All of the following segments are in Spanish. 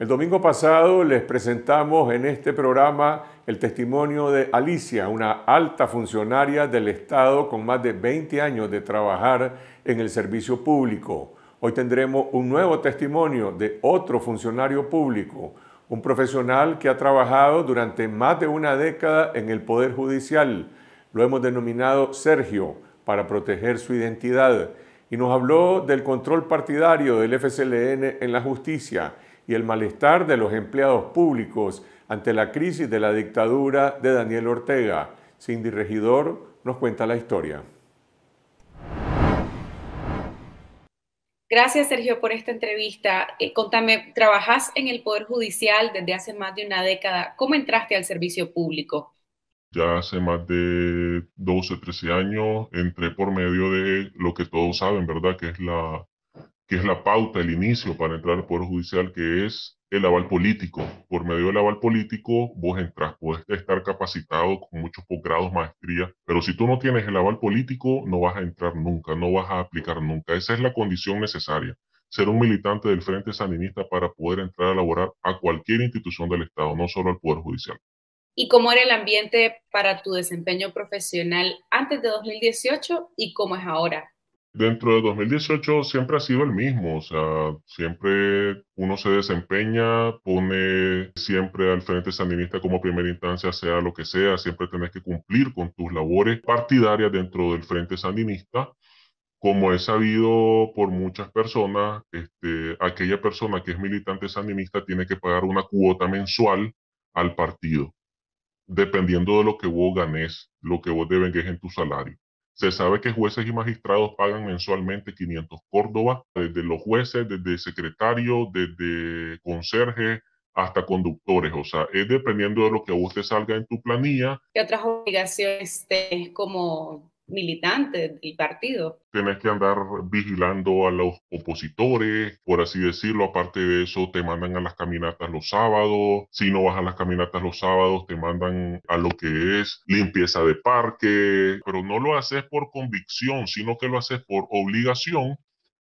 El domingo pasado les presentamos en este programa el testimonio de Alicia, una alta funcionaria del Estado con más de 20 años de trabajar en el servicio público. Hoy tendremos un nuevo testimonio de otro funcionario público, un profesional que ha trabajado durante más de una década en el Poder Judicial. Lo hemos denominado Sergio para proteger su identidad y nos habló del control partidario del fSLn en la justicia y el malestar de los empleados públicos ante la crisis de la dictadura de Daniel Ortega. Cindy Regidor nos cuenta la historia. Gracias, Sergio, por esta entrevista. Eh, contame, trabajas en el Poder Judicial desde hace más de una década. ¿Cómo entraste al servicio público? ya hace más de 12, 13 años, entré por medio de lo que todos saben, ¿verdad? Que es la, que es la pauta, el inicio para entrar al Poder Judicial, que es el aval político. Por medio del aval político, vos entras, puedes estar capacitado con muchos posgrados, maestría, pero si tú no tienes el aval político, no vas a entrar nunca, no vas a aplicar nunca. Esa es la condición necesaria ser un militante del Frente Sandinista para poder entrar a laborar a cualquier institución del Estado, no solo al Poder Judicial y cómo era el ambiente para tu desempeño profesional antes de 2018 y cómo es ahora. Dentro de 2018 siempre ha sido el mismo, o sea, siempre uno se desempeña, pone siempre al Frente Sandinista como primera instancia, sea lo que sea, siempre tenés que cumplir con tus labores partidarias dentro del Frente Sandinista. Como es sabido por muchas personas, este, aquella persona que es militante sandinista tiene que pagar una cuota mensual al partido dependiendo de lo que vos ganes, lo que vos devengues en tu salario. Se sabe que jueces y magistrados pagan mensualmente 500 córdobas, desde los jueces, desde secretarios, desde conserjes, hasta conductores, o sea, es dependiendo de lo que a vos te salga en tu planilla. ¿Qué otras obligaciones ¿Es como militante del partido. Tienes que andar vigilando a los opositores, por así decirlo. Aparte de eso, te mandan a las caminatas los sábados. Si no vas a las caminatas los sábados, te mandan a lo que es limpieza de parque. Pero no lo haces por convicción, sino que lo haces por obligación.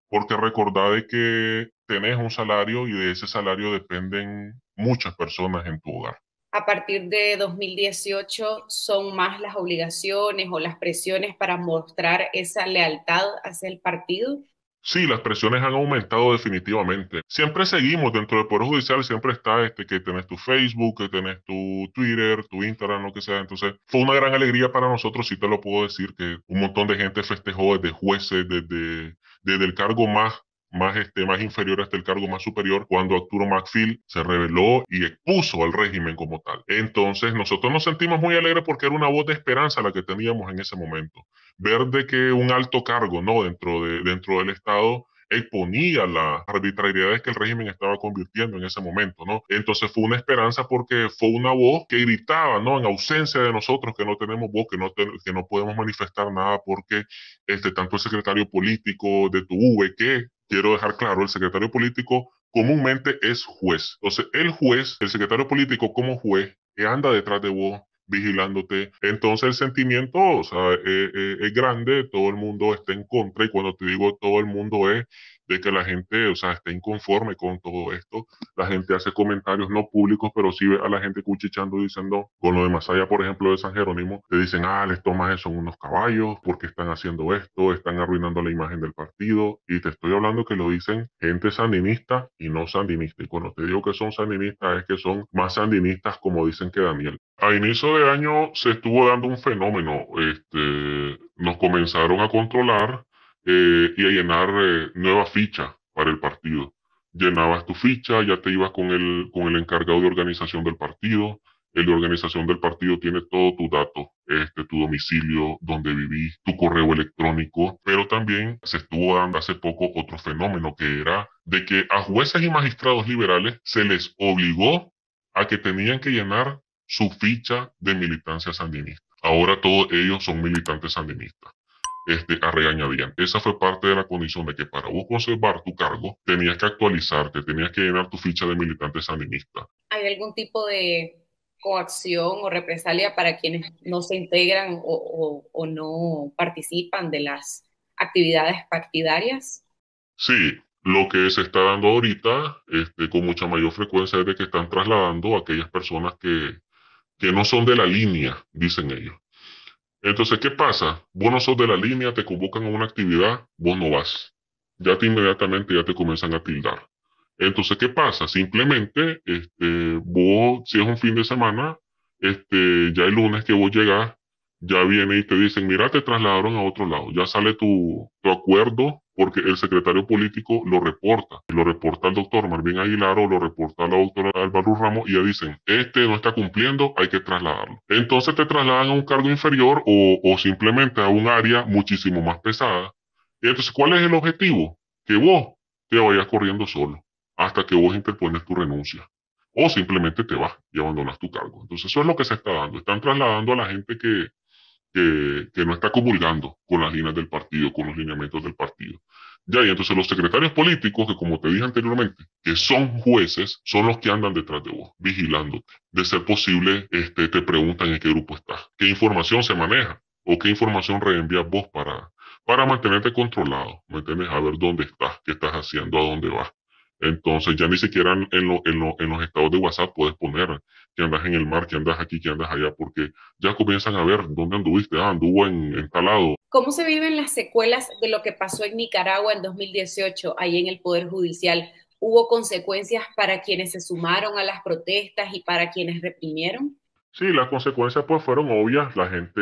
Porque recordad de que tenés un salario y de ese salario dependen muchas personas en tu hogar a partir de 2018 son más las obligaciones o las presiones para mostrar esa lealtad hacia el partido? Sí, las presiones han aumentado definitivamente. Siempre seguimos dentro del Poder Judicial, siempre está este que tenés tu Facebook, que tenés tu Twitter, tu Instagram, lo que sea. Entonces, fue una gran alegría para nosotros, si te lo puedo decir, que un montón de gente festejó desde jueces, desde, desde el cargo más más, este, más inferior hasta este, el cargo más superior, cuando Arturo Macfield se reveló y expuso al régimen como tal. Entonces nosotros nos sentimos muy alegres porque era una voz de esperanza la que teníamos en ese momento. Ver de que un alto cargo ¿no? dentro, de, dentro del Estado exponía las arbitrariedades que el régimen estaba convirtiendo en ese momento, ¿no? Entonces fue una esperanza porque fue una voz que gritaba, ¿no? En ausencia de nosotros, que no tenemos voz, que no, que no podemos manifestar nada porque este, tanto el secretario político de tu que quiero dejar claro, el secretario político comúnmente es juez. Entonces, el juez, el secretario político como juez, anda detrás de vos, vigilándote. Entonces el sentimiento eh, eh, es grande, todo el mundo está en contra y cuando te digo todo el mundo es de que la gente, o sea, está inconforme con todo esto. La gente hace comentarios no públicos, pero sí ve a la gente cuchichando diciendo, con lo de Masaya, por ejemplo, de San Jerónimo, te dicen, ah, les tomas eso unos caballos, porque están haciendo esto, están arruinando la imagen del partido. Y te estoy hablando que lo dicen gente sandinista y no sandinista. Y cuando te digo que son sandinistas, es que son más sandinistas, como dicen que Daniel. A inicio de año se estuvo dando un fenómeno, este, nos comenzaron a controlar eh, y a llenar eh, nueva nuevas fichas para el partido. Llenabas tu ficha, ya te ibas con el, con el encargado de organización del partido. El de organización del partido tiene todo tu dato, este, tu domicilio, donde vivís, tu correo electrónico, pero también se estuvo dando hace poco otro fenómeno que era de que a jueces y magistrados liberales se les obligó a que tenían que llenar su ficha de militancia sandinista. Ahora todos ellos son militantes sandinistas este, a regañadientes. Esa fue parte de la condición de que para vos conservar tu cargo tenías que actualizarte, tenías que llenar tu ficha de militante sandinista. ¿Hay algún tipo de coacción o represalia para quienes no se integran o, no participan de las actividades partidarias? Sí, lo que se está dando ahorita este, con mucha mayor frecuencia es de que están trasladando a aquellas personas que, que no son de la línea, dicen ellos. Entonces, ¿qué pasa? Vos no sos de la línea, te convocan a una actividad, vos no vas. Ya te inmediatamente ya te comienzan a tildar. Entonces, ¿qué pasa? Simplemente, este, vos, si es un fin de semana, este, ya el lunes que vos llegas, ya viene y te dicen, mira, te trasladaron a otro lado. Ya sale tu, tu acuerdo porque el secretario político lo reporta, lo reporta el doctor Marvin Aguilar o lo reporta la doctora Álvaro Ramos y ya dicen, este no está cumpliendo, hay que trasladarlo. Entonces te trasladan a un cargo inferior o, o simplemente a un área muchísimo más pesada. entonces, ¿cuál es el objetivo? Que vos te vayas corriendo solo hasta que vos interpones tu renuncia. O simplemente te vas y abandonas tu cargo. Entonces, eso es lo que se está dando. Están trasladando a la gente que, que, no está comulgando con las líneas del partido, con los lineamientos del partido. Ya, y entonces los secretarios políticos, que como te dije anteriormente, que son jueces, son los que andan detrás de vos, vigilándote. De ser posible, este, te preguntan en qué grupo estás, qué información se maneja o qué información reenvías vos para, para mantenerte controlado, ¿me A ver dónde estás, qué estás haciendo, a dónde vas. Entonces ya ni siquiera en, los estados de WhatsApp puedes poner que andas en el mar, que andas aquí, que andas allá, porque ya comienzan a ver dónde anduviste, ah, anduvo en, tal lado. ¿Cómo se viven las secuelas de lo que pasó en Nicaragua en 2018, ahí en el Poder Judicial? ¿Hubo consecuencias para quienes se sumaron a las protestas y para quienes reprimieron? Sí, las consecuencias pues fueron obvias. La gente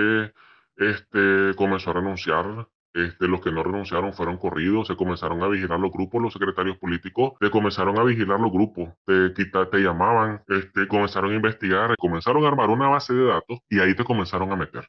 este, comenzó a renunciar este, los que no renunciaron fueron corridos, se comenzaron a vigilar los grupos, los secretarios políticos, te comenzaron a vigilar los grupos, te, te llamaban, este, comenzaron a investigar, comenzaron a armar una base de datos y ahí te comenzaron a meter.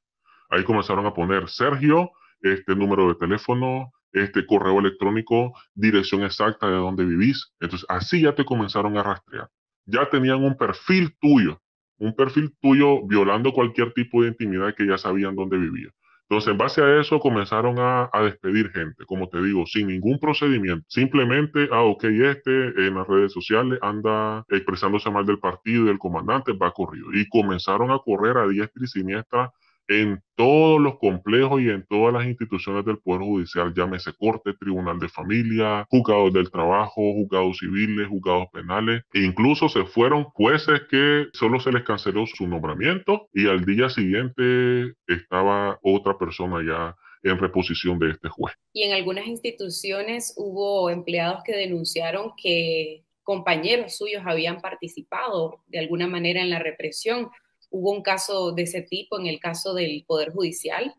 Ahí comenzaron a poner Sergio, este número de teléfono, este correo electrónico, dirección exacta de dónde vivís. Entonces, así ya te comenzaron a rastrear. Ya tenían un perfil tuyo, un perfil tuyo violando cualquier tipo de intimidad que ya sabían dónde vivía. Entonces, en base a eso, comenzaron a, despedir gente, como te digo, sin ningún procedimiento. Simplemente, ah, ok, este en las redes sociales anda expresándose mal del partido, del comandante, va corrido. Y comenzaron a correr a diestra y siniestra en todos los complejos y en todas las instituciones del Poder Judicial, llámese Corte, Tribunal de Familia, Juzgados del Trabajo, Juzgados Civiles, Juzgados Penales, e incluso se fueron jueces que solo se les canceló su nombramiento y al día siguiente estaba otra persona ya en reposición de este juez. Y en algunas instituciones hubo empleados que denunciaron que compañeros suyos habían participado de alguna manera en la represión. ¿Hubo un caso de ese tipo en el caso del Poder Judicial?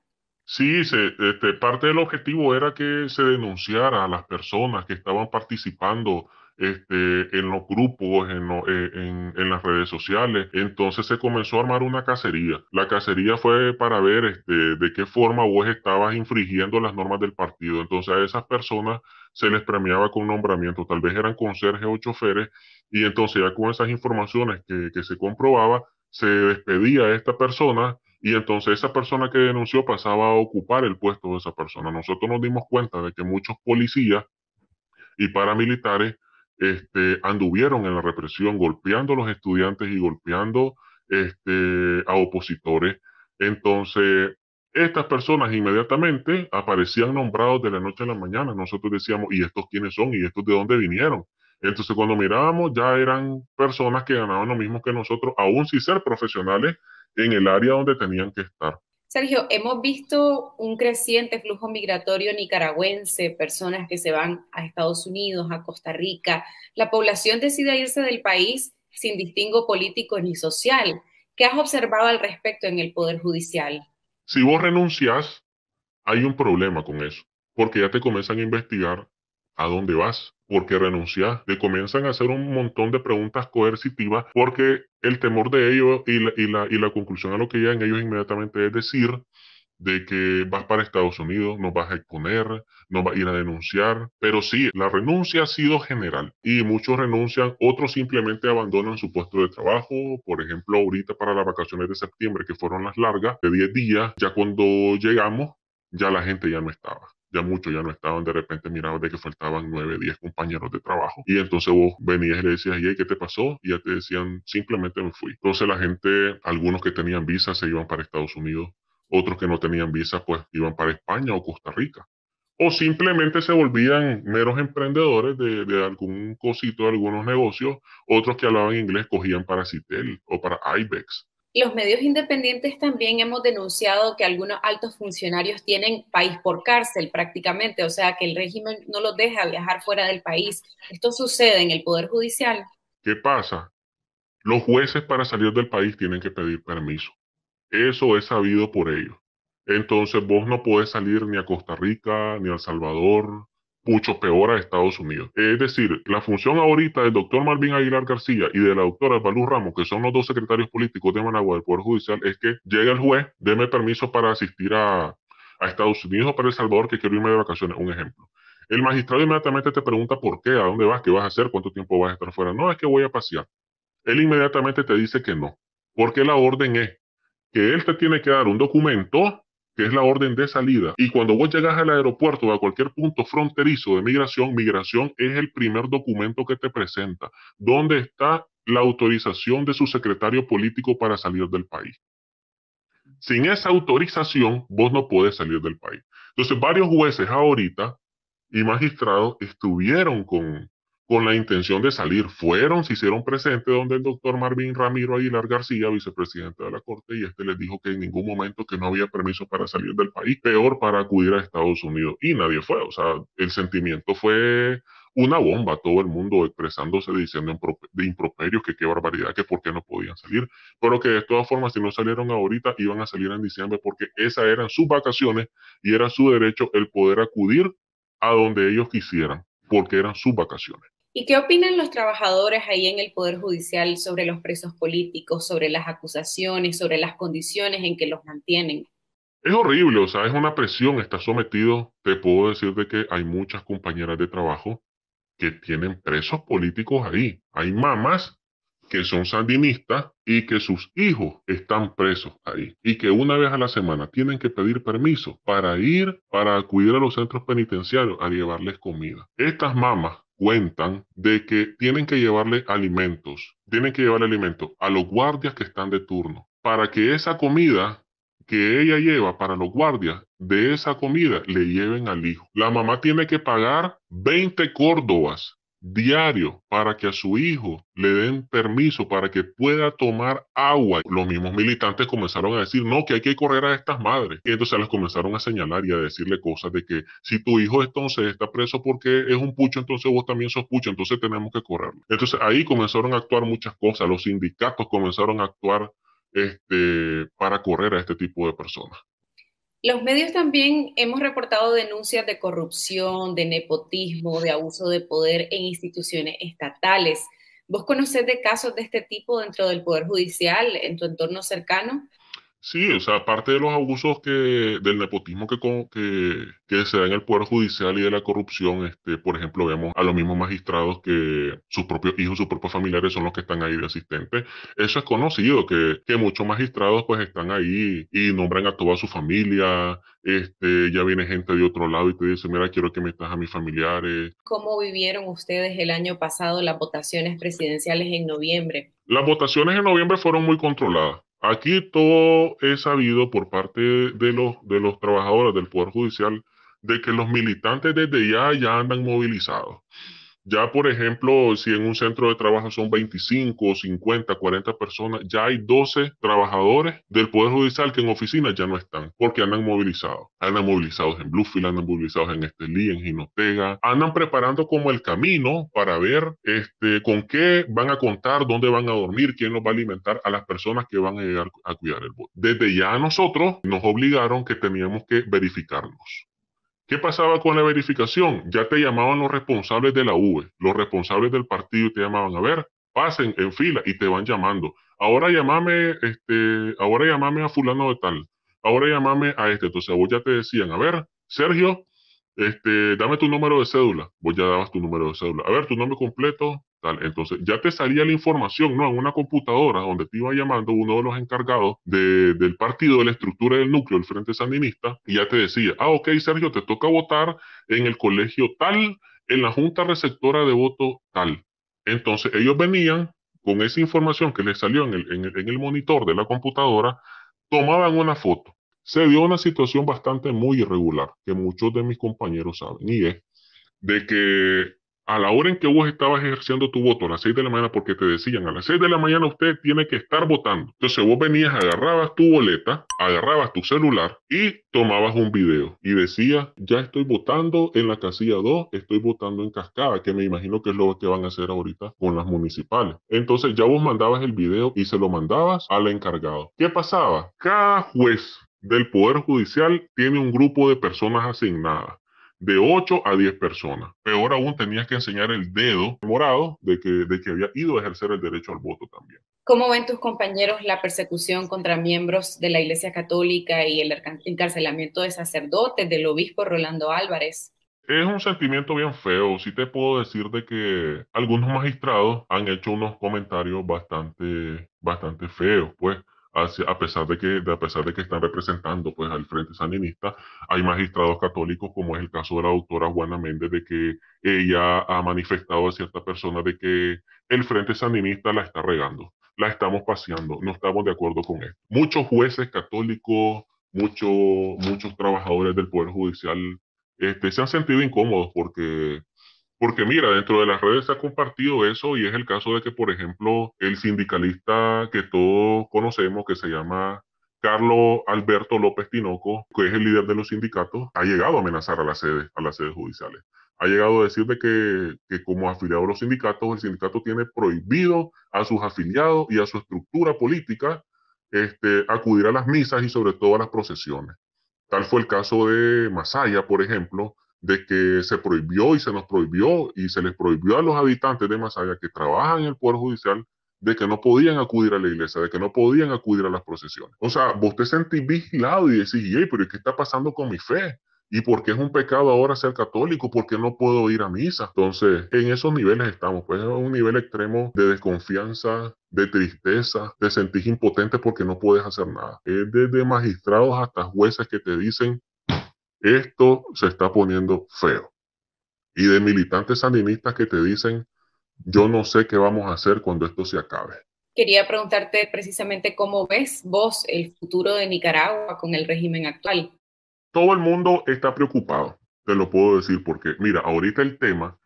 Sí, se, este, parte del objetivo era que se denunciara a las personas que estaban participando este, en los grupos, eh, en, las redes sociales. Entonces se comenzó a armar una cacería. La cacería fue para ver este, de qué forma vos estabas infringiendo las normas del partido. Entonces a esas personas se les premiaba con nombramiento, tal vez eran conserjes o choferes, y entonces ya con esas informaciones que se comprobaba, se despedía a esta persona y entonces esa persona que denunció pasaba a ocupar el puesto de esa persona. Nosotros nos dimos cuenta de que muchos policías y paramilitares este, anduvieron en la represión golpeando a los estudiantes y golpeando este, a opositores. Entonces, estas personas inmediatamente aparecían nombrados de la noche a la mañana. Nosotros decíamos, ¿y estos quiénes son? ¿Y estos de dónde vinieron? Entonces, cuando mirábamos, ya eran personas que ganaban lo mismo que nosotros, aún sin ser profesionales en el área donde tenían que estar. Sergio, hemos visto un creciente flujo migratorio nicaragüense, personas que se van a Estados Unidos, a Costa Rica. La población decide irse del país sin distingo político ni social. ¿Qué has observado al respecto en el Poder Judicial? Si vos renuncias, hay un problema con eso, porque ya te comienzan a investigar ¿A dónde vas? ¿Por qué renuncias? Le comienzan a hacer un montón de preguntas coercitivas porque el temor de ellos y la, y la conclusión a lo que llegan ellos inmediatamente es decir de que vas para Estados Unidos, no vas a exponer, no vas a ir a denunciar, pero sí, la renuncia ha sido general y muchos renuncian, otros simplemente abandonan su puesto de trabajo, por ejemplo, ahorita para las vacaciones de septiembre, que fueron las largas, de 10 días, ya cuando llegamos, ya la gente ya no estaba ya muchos ya no estaban, de repente miraban de que faltaban nueve, diez compañeros de trabajo. Y entonces vos venías y le decías, ¿y qué te pasó? Y ya te decían, simplemente me fui. Entonces la gente, algunos que tenían visa se iban para Estados Unidos, otros que no tenían visa pues iban para España o Costa Rica. O simplemente se volvían meros emprendedores de, de algún cosito, de algunos negocios. Otros que hablaban inglés cogían para Citel o para IBEX los medios independientes también hemos denunciado que algunos altos funcionarios tienen país por cárcel prácticamente, o sea que el régimen no los deja viajar fuera del país. ¿Esto sucede en el Poder Judicial? ¿Qué pasa? Los jueces para salir del país tienen que pedir permiso. Eso es sabido por ellos. Entonces vos no podés salir ni a Costa Rica, ni a El Salvador, mucho peor a Estados Unidos. Es decir, la función ahorita del doctor Malvin Aguilar García y de la doctora Valú Ramos, que son los dos secretarios políticos de Managua del Poder Judicial, es que llegue el juez, deme permiso para asistir a, Estados Unidos o para El Salvador, que quiero irme de vacaciones, un ejemplo. El magistrado inmediatamente te pregunta por qué, a dónde vas, qué vas a hacer, cuánto tiempo vas a estar fuera. No, es que voy a pasear. Él inmediatamente te dice que no, porque la orden es que él te tiene que dar un documento que es la orden de salida. Y cuando vos llegas al aeropuerto o a cualquier punto fronterizo de migración, migración es el primer documento que te presenta, donde está la autorización de su secretario político para salir del país. Sin esa autorización, vos no podés salir del país. Entonces, varios jueces ahorita y magistrados estuvieron con, con la intención de salir. Fueron, se hicieron presentes donde el doctor Marvin Ramiro Aguilar García, vicepresidente de la Corte, y este les dijo que en ningún momento que no había permiso para salir del país, peor para acudir a Estados Unidos. Y nadie fue, o sea, el sentimiento fue una bomba, todo el mundo expresándose, diciendo de improperios, que qué barbaridad, que por qué no podían salir, pero que de todas formas, si no salieron ahorita, iban a salir en diciembre porque esas eran sus vacaciones y era su derecho el poder acudir a donde ellos quisieran, porque eran sus vacaciones. ¿Y qué opinan los trabajadores ahí en el Poder Judicial sobre los presos políticos, sobre las acusaciones, sobre las condiciones en que los mantienen? Es horrible, o sea, es una presión, está sometido. Te puedo decir de que hay muchas compañeras de trabajo que tienen presos políticos ahí. Hay mamás que son sandinistas y que sus hijos están presos ahí y que una vez a la semana tienen que pedir permiso para ir, para acudir a los centros penitenciarios a llevarles comida. Estas mamás cuentan de que tienen que llevarle alimentos, tienen que llevarle alimentos a los guardias que están de turno, para que esa comida que ella lleva para los guardias, de esa comida le lleven al hijo. La mamá tiene que pagar 20 córdobas diario para que a su hijo le den permiso para que pueda tomar agua. Los mismos militantes comenzaron a decir, no, que hay que correr a estas madres. Y entonces las comenzaron a señalar y a decirle cosas de que si tu hijo entonces está preso porque es un pucho, entonces vos también sos pucho, entonces tenemos que correrlo. Entonces ahí comenzaron a actuar muchas cosas, los sindicatos comenzaron a actuar este, para correr a este tipo de personas. Los medios también hemos reportado denuncias de corrupción, de nepotismo, de abuso de poder en instituciones estatales. ¿Vos conocés de casos de este tipo dentro del Poder Judicial, en tu entorno cercano? Sí, o sea, aparte de los abusos que, del nepotismo que, que, se da en el Poder Judicial y de la corrupción, este, por ejemplo, vemos a los mismos magistrados que sus propios hijos, sus propios familiares son los que están ahí de asistentes. Eso es conocido, que, muchos magistrados pues están ahí y nombran a toda su familia, este, ya viene gente de otro lado y te dice, mira, quiero que metas a mis familiares. ¿Cómo vivieron ustedes el año pasado las votaciones presidenciales en noviembre? Las votaciones en noviembre fueron muy controladas Aquí todo es sabido por parte de los, trabajadores del Poder Judicial de que los militantes desde ya ya andan movilizados. Ya, por ejemplo, si en un centro de trabajo son 25, 50, 40 personas, ya hay 12 trabajadores del Poder Judicial que en oficinas ya no están porque andan movilizados. Andan movilizados en Bluefield, andan movilizados en Estelí, en Ginotega. Andan preparando como el camino para ver este, con qué van a contar, dónde van a dormir, quién los va a alimentar a las personas que van a llegar a cuidar el bote. Desde ya nosotros nos obligaron que teníamos que verificarnos. ¿Qué pasaba con la verificación? Ya te llamaban los responsables de la UE, los responsables del partido te llamaban a ver, pasen en fila y te van llamando. Ahora llamame, este, ahora a fulano de tal, ahora llamame a este. Entonces vos ya te decían, a ver, Sergio, este, dame tu número de cédula. Vos ya dabas tu número de cédula. A ver, tu nombre completo, entonces ya te salía la información, ¿no? En una computadora donde te iba llamando uno de los encargados del partido, de la estructura del núcleo, del Frente Sandinista, y ya te decía, ah, ok, Sergio, te toca votar en el colegio tal, en la junta receptora de voto tal. Entonces ellos venían con esa información que les salió en el, en el monitor de la computadora, tomaban una foto. Se dio una situación bastante muy irregular, que muchos de mis compañeros saben, y es de que a la hora en que vos estabas ejerciendo tu voto, a las 6 de la mañana, porque te decían, a las 6 de la mañana usted tiene que estar votando. Entonces vos venías, agarrabas tu boleta, agarrabas tu celular y tomabas un video y decía, ya estoy votando en la casilla 2, estoy votando en cascada, que me imagino que es lo que van a hacer ahorita con las municipales. Entonces ya vos mandabas el video y se lo mandabas al encargado. ¿Qué pasaba? Cada juez del Poder Judicial tiene un grupo de personas asignadas de 8 a 10 personas. Peor aún, tenías que enseñar el dedo morado de que, de que había ido a ejercer el derecho al voto también. ¿Cómo ven tus compañeros la persecución contra miembros de la Iglesia Católica y el encarcelamiento de sacerdotes del obispo Rolando Álvarez? Es un sentimiento bien feo. Sí te puedo decir de que algunos magistrados han hecho unos comentarios bastante, bastante feos, pues a, pesar de que, a pesar de que están representando pues, al Frente Sandinista, hay magistrados católicos, como es el caso de la doctora Juana Méndez, de que ella ha manifestado a cierta persona de que el Frente Sandinista la está regando, la estamos paseando, no estamos de acuerdo con esto. Muchos jueces católicos, muchos muchos trabajadores del Poder Judicial este, se han sentido incómodos porque porque mira, dentro de las redes se ha compartido eso y es el caso de que, por ejemplo, el sindicalista que todos conocemos, que se llama Carlos Alberto López Tinoco, que es el líder de los sindicatos, ha llegado a amenazar a las sedes, a las sedes judiciales. Ha llegado a decir de que, como afiliado a los sindicatos, el sindicato tiene prohibido a sus afiliados y a su estructura política este, acudir a las misas y sobre todo a las procesiones. Tal fue el caso de Masaya, por ejemplo, de que se prohibió y se nos prohibió y se les prohibió a los habitantes de Masaya que trabajan en el Poder Judicial de que no podían acudir a la iglesia, de que no podían acudir a las procesiones. O sea, vos te sentís vigilado y decís, hey, pero ¿qué está pasando con mi fe? ¿Y por qué es un pecado ahora ser católico? ¿Por qué no puedo ir a misa? Entonces, en esos niveles estamos, pues es un nivel extremo de desconfianza, de tristeza, de sentir impotente porque no puedes hacer nada. Es desde magistrados hasta jueces que te dicen esto se está poniendo feo. Y de militantes sandinistas que te dicen, yo no sé qué vamos a hacer cuando esto se acabe. Quería preguntarte precisamente cómo ves vos el futuro de Nicaragua con el régimen actual. Todo el mundo está preocupado, te lo puedo decir, porque mira, ahorita el tema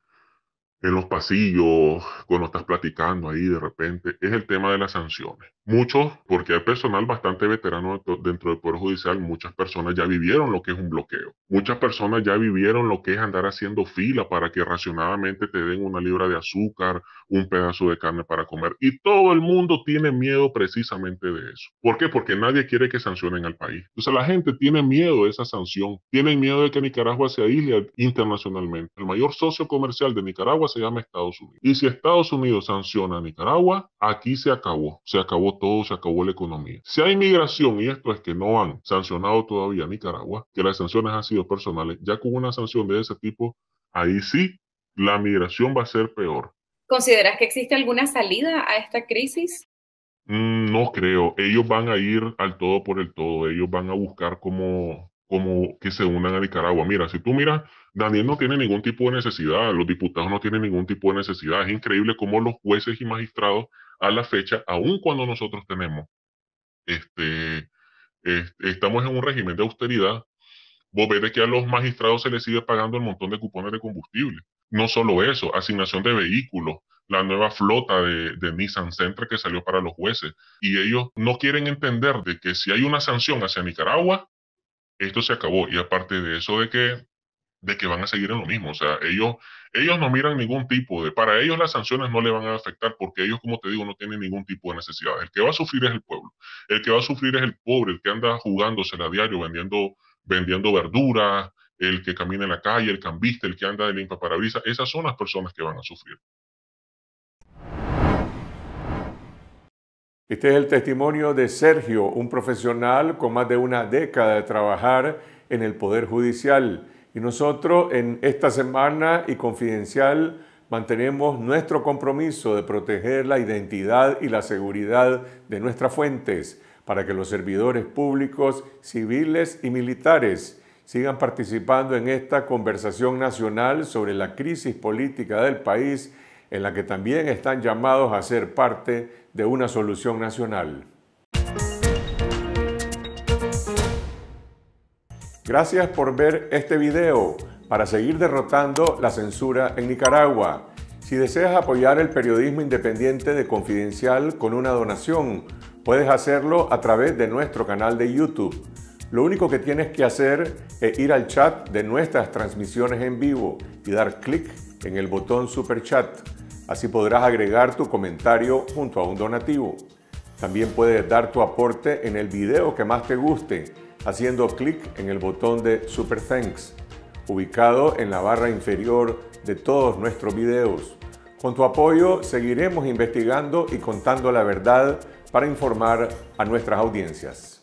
en los pasillos, cuando estás platicando ahí de repente, es el tema de las sanciones. Muchos, porque hay personal bastante veterano dentro del Poder Judicial, muchas personas ya vivieron lo que es un bloqueo. Muchas personas ya vivieron lo que es andar haciendo fila para que racionadamente te den una libra de azúcar, un pedazo de carne para comer. Y todo el mundo tiene miedo precisamente de eso. ¿Por qué? Porque nadie quiere que sancionen al país. o sea la gente tiene miedo de esa sanción. Tienen miedo de que Nicaragua se aísle internacionalmente. El mayor socio comercial de Nicaragua se llama Estados Unidos. Y si Estados Unidos sanciona a Nicaragua, aquí se acabó. Se acabó todo, se acabó la economía. Si hay migración, y esto es que no han sancionado todavía a Nicaragua, que las sanciones han sido personales, ya con una sanción de ese tipo, ahí sí, la migración va a ser peor. ¿Consideras que existe alguna salida a esta crisis? Mm, no creo. Ellos van a ir al todo por el todo. Ellos van a buscar cómo como que se unan a Nicaragua. Mira, si tú miras, Daniel no tiene ningún tipo de necesidad, los diputados no tienen ningún tipo de necesidad. Es increíble cómo los jueces y magistrados a la fecha, aun cuando nosotros tenemos, este, estamos en un régimen de austeridad, vos ves que a los magistrados se les sigue pagando el montón de cupones de combustible. No solo eso, asignación de vehículos, la nueva flota de, Nissan Centra que salió para los jueces. Y ellos no quieren entender de que si hay una sanción hacia Nicaragua, esto se acabó. Y aparte de eso, de que, de que van a seguir en lo mismo. O sea, ellos, ellos no miran ningún tipo de, para ellos las sanciones no le van a afectar porque ellos, como te digo, no tienen ningún tipo de necesidad. El que va a sufrir es el pueblo. El que va a sufrir es el pobre, el que anda jugándosela a diario, vendiendo, vendiendo verduras, el que camina en la calle, el cambista, el que anda de limpa para brisa. Esas son las personas que van a sufrir. Este es el testimonio de Sergio, un profesional con más de una década de trabajar en el Poder Judicial. Y nosotros en esta semana y confidencial mantenemos nuestro compromiso de proteger la identidad y la seguridad de nuestras fuentes para que los servidores públicos, civiles y militares sigan participando en esta conversación nacional sobre la crisis política del país en la que también están llamados a ser parte de una solución nacional. Gracias por ver este video para seguir derrotando la censura en Nicaragua. Si deseas apoyar el periodismo independiente de Confidencial con una donación, puedes hacerlo a través de nuestro canal de YouTube. Lo único que tienes que hacer es ir al chat de nuestras transmisiones en vivo y dar clic en el botón Super Chat. Así podrás agregar tu comentario junto a un donativo. También puedes dar tu aporte en el video que más te guste haciendo clic en el botón de Super Thanks, ubicado en la barra inferior de todos nuestros videos. Con tu apoyo seguiremos investigando y contando la verdad para informar a nuestras audiencias.